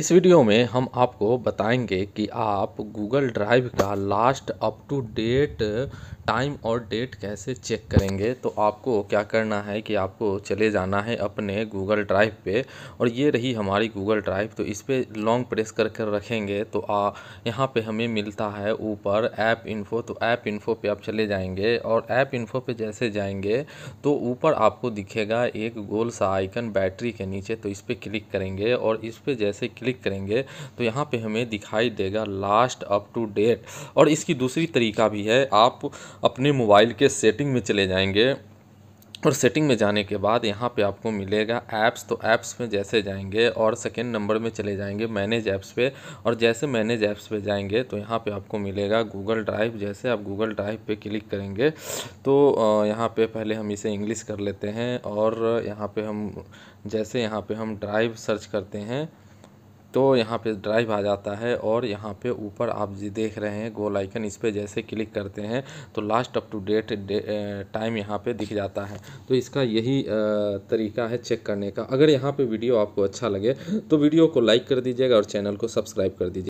इस वीडियो में हम आपको बताएंगे कि आप गूगल ड्राइव का last up to date time और डेट कैसे चेक करेंगे तो आपको क्या करना है कि आपको चले जाना है अपने गूगल ड्राइव पे और ये रही हमारी गूगल ड्राइव तो इस पर लॉन्ग प्रेस कर कर रखेंगे तो आ यहाँ पे हमें मिलता है ऊपर ऐप इन्फो तो ऐप इन्फो पे आप चले जाएंगे और ऐप इन्फो पे जैसे जाएंगे तो ऊपर आपको दिखेगा एक गोल सा आइकन बैटरी के नीचे तो इस पर क्लिक करेंगे और इस पर जैसे क्लिक करेंगे तो यहाँ पर हमें दिखाई देगा लास्ट अप टू डेट और इसकी दूसरी तरीका भी है आप अपने मोबाइल के सेटिंग में चले जाएंगे और सेटिंग में जाने के बाद यहाँ पे आपको मिलेगा ऐप्स तो ऐप्स में जैसे जाएंगे और सेकेंड नंबर में चले जाएंगे मैनेज ऐप्स पे और जैसे मैनेज ऐप्स पे जाएंगे तो यहाँ पे आपको मिलेगा गूगल ड्राइव जैसे आप गूगल ड्राइव पे क्लिक करेंगे तो यहाँ पे पहले हम इसे इंग्लिश कर लेते हैं और यहाँ पे हम जैसे यहाँ पर हम ड्राइव सर्च करते हैं तो यहाँ पे ड्राइव आ जाता है और यहाँ पे ऊपर आप जी देख रहे हैं गोल आइकन इस पर जैसे क्लिक करते हैं तो last up to date time यहाँ पे दिख जाता है तो इसका यही तरीका है चेक करने का अगर यहाँ पे वीडियो आपको अच्छा लगे तो वीडियो को लाइक कर दीजिएगा और चैनल को सब्सक्राइब कर दीजिए